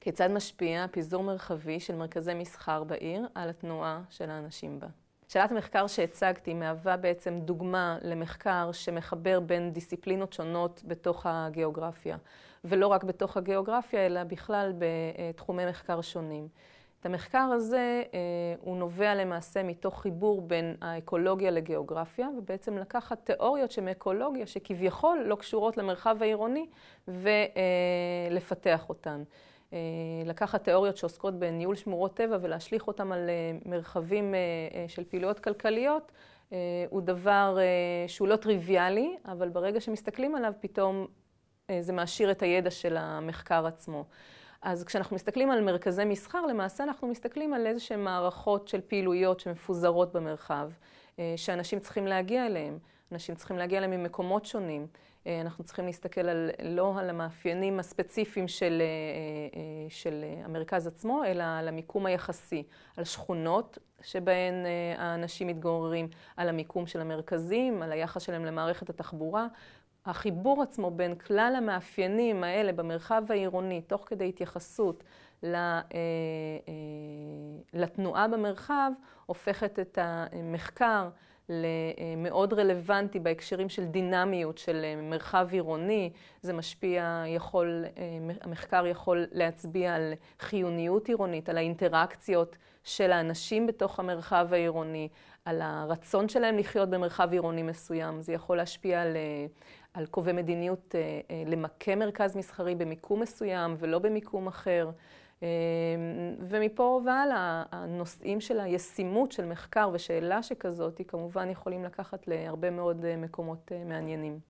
כיצד משפיע פיזור מרחבי של מרכזי מסחר בעיר על התנועה של האנשים בה? שאלת המחקר שהצגתי מהווה בעצם דוגמה למחקר שמחבר בין דיסציפלינות שונות בתוך הגיאוגרפיה, ולא רק בתוך הגיאוגרפיה, אלא בכלל בתחומי מחקר שונים. את המחקר הזה אה, הוא נובע למעשה מתוך חיבור בין האקולוגיה לגיאוגרפיה, ובעצם לקחת תיאוריות שמאקולוגיה, שכביכול לא קשורות למרחב העירוני, ולפתח אותן. אה, לקחת תיאוריות שעוסקות בניהול שמורות טבע ולהשליך אותן על אה, מרחבים אה, של פעילויות כלכליות, הוא דבר שהוא לא טריוויאלי, אבל ברגע שמסתכלים עליו פתאום זה מעשיר את הידע של המחקר עצמו. אז כשאנחנו מסתכלים על מרכזי מסחר, למעשה אנחנו מסתכלים על איזה שהן מערכות של פעילויות שמפוזרות במרחב, שאנשים צריכים להגיע אליהן. אנשים צריכים להגיע אליהם ממקומות שונים. אה, אנחנו צריכים להסתכל על, לא על המאפיינים הספציפיים של, אה, אה, של המרכז עצמו, אלא על המיקום היחסי, על שכונות שבהן האנשים מתגוררים, על המיקום של המרכזים, על היחס שלהם למערכת התחבורה. החיבור עצמו בין כלל המאפיינים האלה במרחב העירוני, תוך כדי התייחסות לתנועה במרחב, הופכת את המחקר מאוד רלוונטי בהקשרים של דינמיות, של אה, מרחב עירוני. זה משפיע, יכול, אה, המחקר יכול להצביע על חיוניות עירונית, על האינטראקציות של האנשים בתוך המרחב העירוני, על הרצון שלהם לחיות במרחב עירוני מסוים. זה יכול להשפיע על, אה, על קובעי מדיניות למקם מרכז מסחרי במיקום מסוים ולא במיקום אחר. אמ, ומפה והלאה, הנושאים של הישימות של מחקר ושאלה שכזאת, כמובן יכולים לקחת להרבה מאוד אה, מקומות אה, מעניינים.